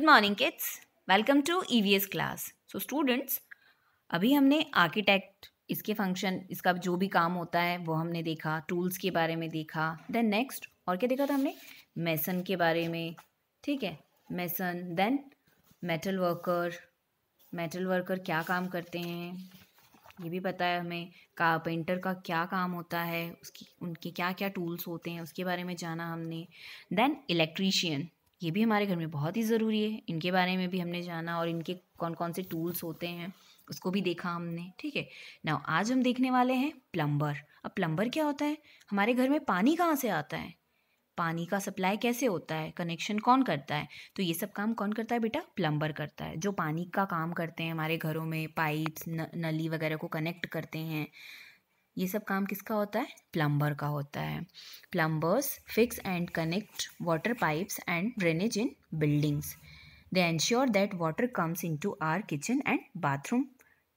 Good morning kids welcome to EVS class so students अभी हमने architect इसके function इसका जो भी काम होता है वो हमने देखा टूल्स के बारे में देखा देन नेक्स्ट और क्या देखा था हमने मैसन के बारे में ठीक है mason then metal worker metal worker क्या काम करते हैं ये भी पता है हमें का पेंटर का क्या काम होता है उसकी उनके क्या क्या टूल्स होते हैं उसके बारे में जाना हमने देन इलेक्ट्रीशियन ये भी हमारे घर में बहुत ही ज़रूरी है इनके बारे में भी हमने जाना और इनके कौन कौन से टूल्स होते हैं उसको भी देखा हमने ठीक है ना आज हम देखने वाले हैं प्लम्बर अब प्लम्बर क्या होता है हमारे घर में पानी कहाँ से आता है पानी का सप्लाई कैसे होता है कनेक्शन कौन करता है तो ये सब काम कौन करता है बेटा प्लम्बर करता है जो पानी का काम करते हैं हमारे घरों में पाइप्स न, नली वगैरह को कनेक्ट करते हैं ये सब काम किसका होता है प्लम्बर का होता है plumbers fix and connect water pipes and drainage in buildings they ensure that water comes into our kitchen and bathroom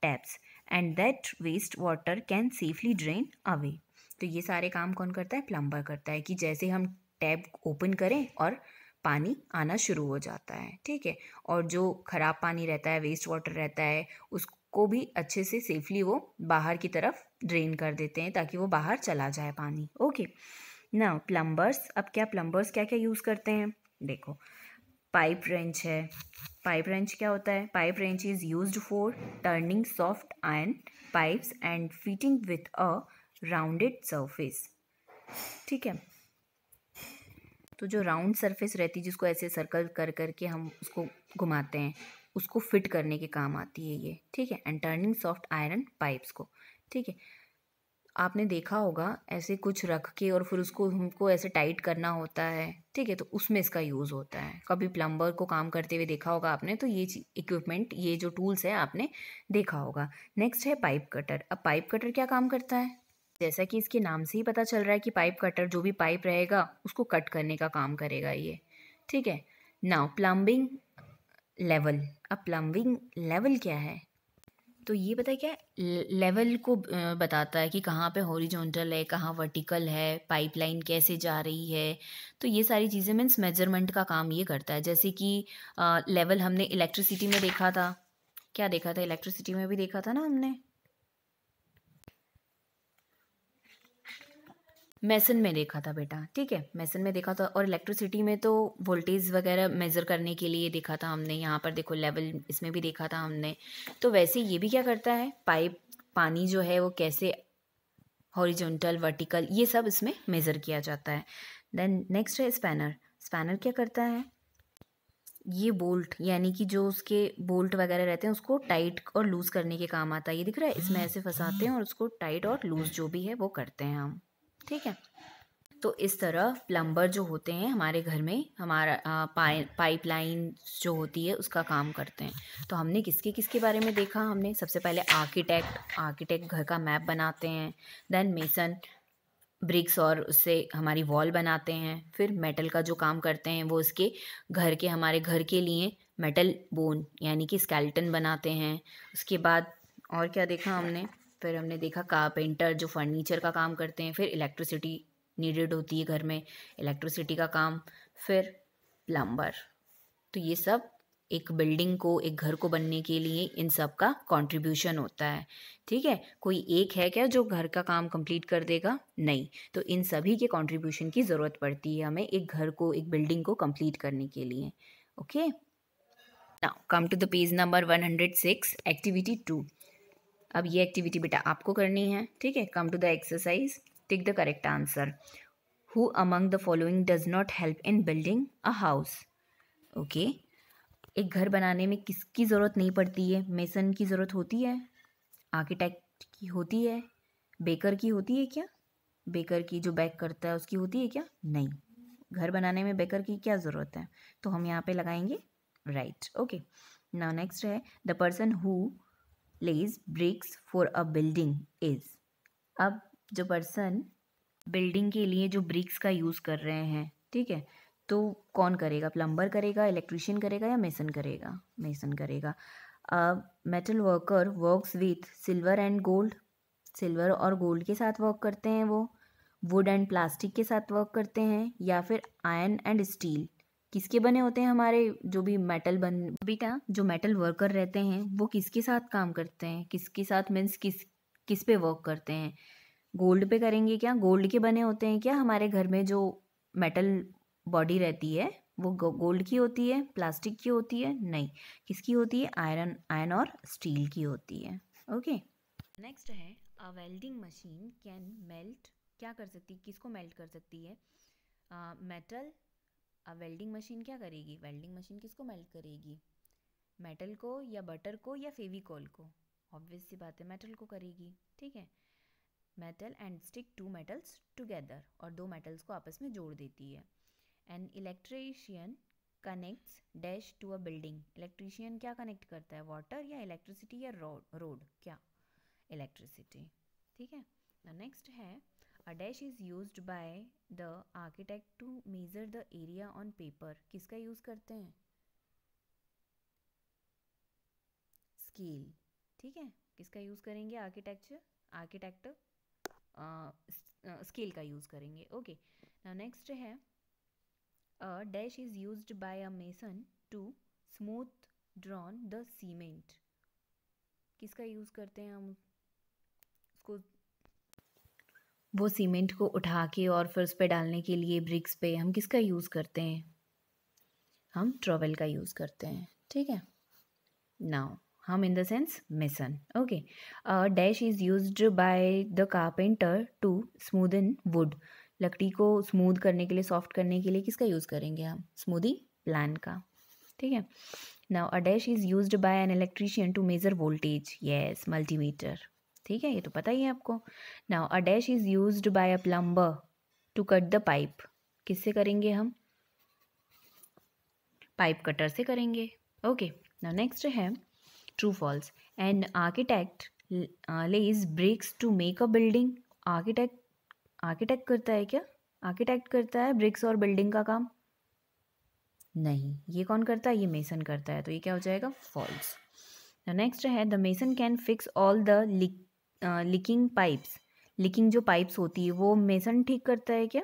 taps and that waste water can safely drain away तो ये सारे काम कौन करता है प्लम्बर करता है कि जैसे हम टैप ओपन करें और पानी आना शुरू हो जाता है ठीक है और जो ख़राब पानी रहता है वेस्ट वाटर रहता है उसको भी अच्छे से सेफली वो बाहर की तरफ ड्रेन कर देते हैं ताकि वो बाहर चला जाए पानी ओके ना प्लम्बर्स अब क्या प्लम्बर्स क्या क्या यूज़ करते हैं देखो पाइप रेंच है पाइप रेंच क्या होता है pipe wrench is use for turning soft iron pipes and fitting with a rounded surface ठीक है तो जो राउंड सरफेस रहती है जिसको ऐसे सर्कल कर करके हम उसको घुमाते हैं उसको फिट करने के काम आती है ये ठीक है and turning soft iron pipes को ठीक है आपने देखा होगा ऐसे कुछ रख के और फिर उसको हमको ऐसे टाइट करना होता है ठीक है तो उसमें इसका यूज़ होता है कभी प्लम्बर को काम करते हुए देखा होगा आपने तो ये इक्विपमेंट ये जो टूल्स है आपने देखा होगा नेक्स्ट है पाइप कटर अब पाइप कटर क्या काम करता है जैसा कि इसके नाम से ही पता चल रहा है कि पाइप कटर जो भी पाइप रहेगा उसको कट करने का काम करेगा ये ठीक है नाउ प्लम्बिंग लेवल अब प्लम्बिंग लेवल क्या है तो ये पता है क्या लेवल को बताता है कि कहाँ पे हॉरिजॉन्टल है कहाँ वर्टिकल है पाइपलाइन कैसे जा रही है तो ये सारी चीज़ें मीन्स मेजरमेंट का काम ये करता है जैसे कि लेवल हमने इलेक्ट्रिसिटी में देखा था क्या देखा था इलेक्ट्रिसिटी में भी देखा था ना हमने मैसन में देखा था बेटा ठीक है मैसन में देखा था और इलेक्ट्रिसिटी में तो वोल्टेज वगैरह मेज़र करने के लिए देखा था हमने यहाँ पर देखो लेवल इसमें भी देखा था हमने तो वैसे ये भी क्या करता है पाइप पानी जो है वो कैसे हॉरिजॉन्टल वर्टिकल ये सब इसमें मेज़र किया जाता है देन नेक्स्ट है स्पैनर स्पैनर क्या करता है ये बोल्ट यानी कि जो उसके बोल्ट वगैरह रहते हैं उसको टाइट और लूज़ करने के काम आता है ये दिख रहा है इसमें ऐसे फंसाते हैं और उसको टाइट और लूज़ जो भी है वो करते हैं हम ठीक है तो इस तरह प्लम्बर जो होते हैं हमारे घर में हमारा पाइ पाइपलाइन जो होती है उसका काम करते हैं तो हमने किसके किसके बारे में देखा हमने सबसे पहले आर्किटेक्ट आर्किटेक्ट घर का मैप बनाते हैं देन मेसन ब्रिक्स और उससे हमारी वॉल बनाते हैं फिर मेटल का जो काम करते हैं वो उसके घर के हमारे घर के लिए मेटल बोन यानी कि स्केल्टन बनाते हैं उसके बाद और क्या देखा हमने फिर हमने देखा कारपेंटर जो फर्नीचर का काम करते हैं फिर इलेक्ट्रिसिटी नीडेड होती है घर में इलेक्ट्रिसिटी का काम फिर प्लम्बर तो ये सब एक बिल्डिंग को एक घर को बनने के लिए इन सब का कॉन्ट्रीब्यूशन होता है ठीक है कोई एक है क्या जो घर का काम कंप्लीट कर देगा नहीं तो इन सभी के कॉन्ट्रीब्यूशन की ज़रूरत पड़ती है हमें एक घर को एक बिल्डिंग को कंप्लीट करने के लिए okay now come to the page number one hundred six activity two अब ये एक्टिविटी बेटा आपको करनी है ठीक है come to the exercise tick the correct answer who among the following does not help in building a house okay एक घर बनाने में किसकी ज़रूरत नहीं पड़ती है मेसन की ज़रूरत होती है आर्किटेक्ट की होती है बेकर की होती है क्या बेकर की जो बैक करता है उसकी होती है क्या नहीं घर बनाने में बेकर की क्या ज़रूरत है तो हम यहाँ पे लगाएंगे राइट ओके नाउ नेक्स्ट है the person who lays bricks for a building is अब जो पर्सन बिल्डिंग के लिए जो ब्रिक्स का यूज़ कर रहे हैं ठीक है तो कौन करेगा प्लम्बर करेगा इलेक्ट्रिशियन करेगा या मेसन करेगा मेसन करेगा अब metal worker works with silver and gold silver और गोल्ड के साथ वर्क करते हैं वो वुड एंड प्लास्टिक के साथ वर्क करते हैं या फिर आयन एंड स्टील किसके बने होते हैं हमारे जो भी मेटल बन बेटा जो मेटल वर्कर रहते हैं वो किसके साथ काम करते हैं किसके साथ मीन्स किस किस पे वर्क करते हैं गोल्ड पे करेंगे क्या गोल्ड के बने होते हैं क्या हमारे घर में जो मेटल बॉडी रहती है वो गोल्ड की होती है प्लास्टिक की होती है नहीं किसकी होती है आयरन आयरन और स्टील की होती है ओके नेक्स्ट है a welding machine can melt क्या कर सकती है किसको मेल्ट कर सकती है मेटल uh, अब वेल्डिंग मशीन क्या करेगी वेल्डिंग मशीन किसको मेल्ट करेगी मेटल को या बटर को या फेविकॉल को ऑब्वियस सी बात है मेटल को करेगी ठीक है metal and stick to metals together और दो मेटल्स को आपस में जोड़ देती है and electrician connects dash to a building electrician क्या कनेक्ट करता है वाटर या इलेक्ट्रिसिटी या रोड रोड क्या इलेक्ट्रिसिटी ठीक है नेक्स्ट है A dash is used by the architect to measure the area on paper. किसका use करते हैं स्केल ठीक है किसका यूज़ करेंगे आर्किटेक्चर आर्किटेक्ट स्केल का यूज़ करेंगे ओके नाउ नेक्स्ट है dash is used by a mason to smooth drawn the cement किसका यूज़ करते हैं हम उसको वो सीमेंट को उठा के और फिर उस पर डालने के लिए ब्रिक्स पे हम किसका यूज़ करते हैं हम ट्रोवेल का यूज़ करते हैं ठीक है नाउ हम in the sense mason okay dash is use by the carpenter to smooth in wood लकड़ी को स्मूद करने के लिए सॉफ्ट करने के लिए किसका यूज़ करेंगे हम स्मूदी प्लान का ठीक है now a dash is use by an electrician to measure voltage yes multimeter ठीक है ये तो पता ही है आपको now a dash is use by a plumber to cut the pipe किससे करेंगे हम पाइप कटर से करेंगे ओके नाउ नेक्स्ट है true false and architect is bricks to make a building architect architect करता है क्या आर्किटेक्ट करता है ब्रिक्स और बिल्डिंग का काम नहीं ये कौन करता है ये मेसन करता है तो ये क्या हो जाएगा फॉल्स नेक्स्ट है the mason can fix all the leak leaking pipes leaking जो पाइप्स होती है वो मेसन ठीक करता है क्या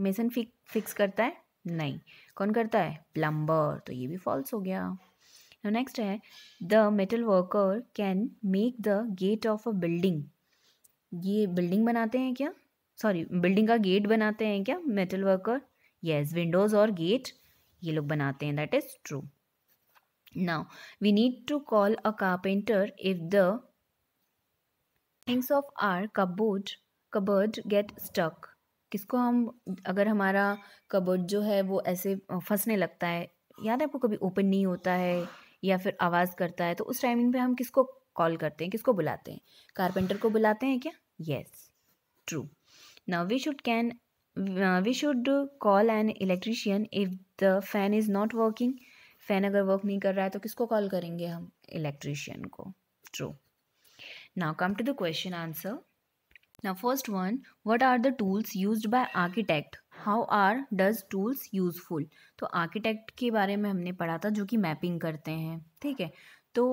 मेसन फिक, फिक्स करता है नहीं कौन करता है प्लम्बर तो ये भी फॉल्स हो गया नेक्स्ट है the metal worker can make the gate of a building ये बिल्डिंग बनाते हैं क्या सॉरी बिल्डिंग का गेट बनाते हैं क्या मेटल वर्कर येस विंडोज़ और गेट ये लोग बनाते हैं that is true now we need to call a carpenter if the things of our cupboard cupboard get stuck किसको हम अगर हमारा कबर्ड जो है वो ऐसे फंसने लगता है याद है आपको कभी ओपन नहीं होता है या फिर आवाज़ करता है तो उस टाइमिंग पे हम किसको कॉल करते हैं किसको बुलाते हैं कारपेंटर को बुलाते हैं क्या yes true now we should can we should call an electrician if the fan is not working fan अगर वर्क नहीं कर रहा है तो किसको कॉल करेंगे हम इलेक्ट्रिशियन को true Now come to the question answer. Now first one, what are the tools used by architect? How are does tools useful? तो architect के बारे में हमने पढ़ा था जो कि mapping करते हैं ठीक है तो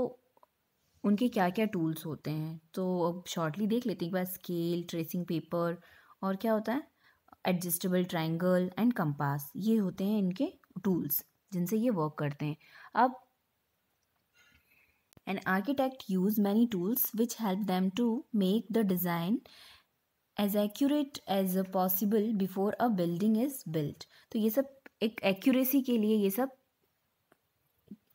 उनके क्या क्या tools होते हैं तो अब shortly देख लेते हैं एक बार scale, tracing paper और क्या होता है adjustable triangle and compass ये होते हैं इनके tools जिनसे ये work करते हैं अब an architect use many tools which help them to make the design as accurate as possible before a building is built तो ये सब एक accuracy के लिए ये सब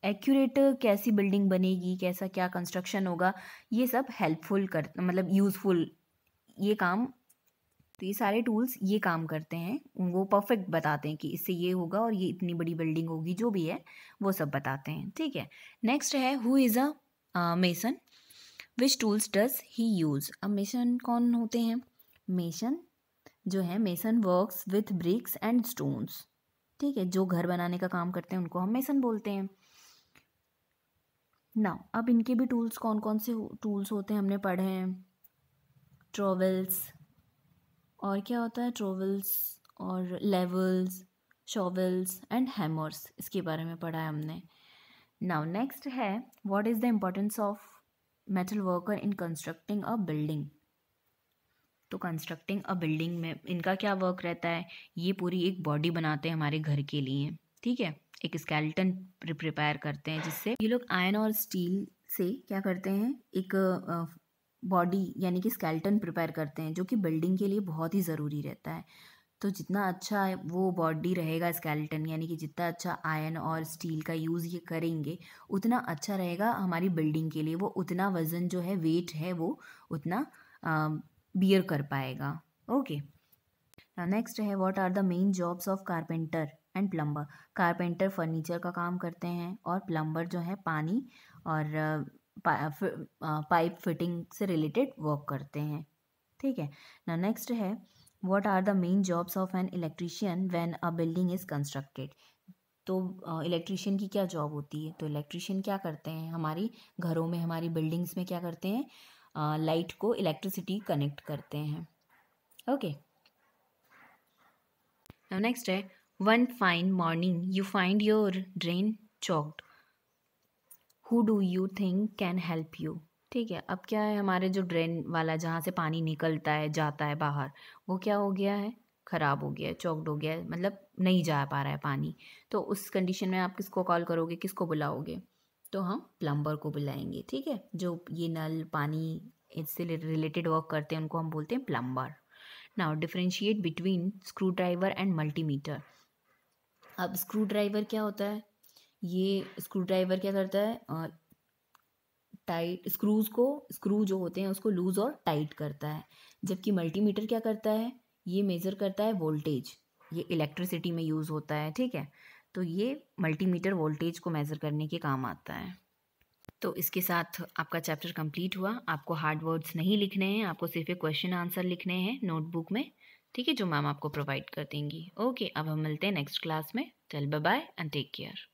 एक्यूरेट कैसी बिल्डिंग बनेगी कैसा क्या कंस्ट्रक्शन होगा ये सब हेल्पफुल कर मतलब यूज़फुल ये काम तो ये सारे टूल्स ये काम करते हैं वो परफेक्ट बताते हैं कि इससे ये होगा और ये इतनी बड़ी बिल्डिंग होगी जो भी है वो सब बताते हैं ठीक है नेक्स्ट है who is a mason which tools does he use अब मेसन कौन होते हैं मेसन जो है mason works with bricks and stones ठीक है जो घर बनाने का काम करते हैं उनको हम मेसन बोलते हैं ना अब इनके भी टूल्स कौन कौन से टूल्स होते हैं हमने पढ़े हैं ट्रोवल्स और क्या होता है ट्रोवल्स और लेवल्स शॉवल्स एंड हैमर्स इसके बारे में पढ़ा है हमने नाउ नेक्स्ट है what is the importance of metal worker in constructing a building तो कंस्ट्रक्टिंग अ बिल्डिंग में इनका क्या वर्क रहता है ये पूरी एक बॉडी बनाते हैं हमारे घर के लिए ठीक है एक स्केल्टन प्रिपेयर करते हैं जिससे ये लोग आयन और स्टील से क्या करते हैं एक बॉडी यानी कि स्केल्टन प्रिपेयर करते हैं जो कि बिल्डिंग के लिए बहुत ही ज़रूरी रहता है तो जितना अच्छा वो बॉडी रहेगा स्केलेटन यानी कि जितना अच्छा आयरन और स्टील का यूज़ ये करेंगे उतना अच्छा रहेगा हमारी बिल्डिंग के लिए वो उतना वज़न जो है वेट है वो उतना बियर कर पाएगा ओके नेक्स्ट है what are the main jobs of carpenter and plumber carpenter furniture का काम करते हैं और प्लम्बर जो है पानी और पाइप फिटिंग से रिलेटेड वर्क करते हैं ठीक है ना नेक्स्ट है what are the main jobs of an electrician when a building is constructed तो इलेक्ट्रिशियन की क्या जॉब होती है तो इलेक्ट्रिशियन क्या करते हैं हमारी घरों में हमारी बिल्डिंग्स में क्या करते हैं लाइट को इलेक्ट्रिसिटी कनेक्ट करते हैं ओके नेक्स्ट है one fine morning you find your drain choked who do you think can help you ठीक है अब क्या है हमारे जो ड्रेन वाला जहाँ से पानी निकलता है जाता है बाहर वो क्या हो गया है ख़राब हो गया है चौकड हो गया है मतलब नहीं जा पा रहा है पानी तो उस कंडीशन में आप किसको कॉल करोगे किसको बुलाओगे तो हम प्लम्बर को बुलाएंगे ठीक है जो ये नल पानी इससे रिलेटेड वर्क करते हैं उनको हम बोलते हैं plumber now differentiate between screwdriver and multimeter अब स्क्रू ड्राइवर क्या होता है ये स्क्रू ड्राइवर क्या करता है टाइट स्क्रूज को स्क्रू जो होते हैं उसको लूज़ और टाइट करता है जबकि मल्टीमीटर क्या करता है ये मेज़र करता है वोल्टेज ये इलेक्ट्रिसिटी में यूज़ होता है ठीक है तो ये मल्टीमीटर वोल्टेज को मेज़र करने के काम आता है तो इसके साथ आपका चैप्टर कंप्लीट हुआ आपको हार्ड वर्ड्स नहीं लिखने हैं आपको सिर्फ एक क्वेश्चन आंसर लिखने हैं नोटबुक में ठीक है जो मैम आपको प्रोवाइड कर देंगी ओके अब हम मिलते हैं नेक्स्ट क्लास में चल बाय एंड टेक केयर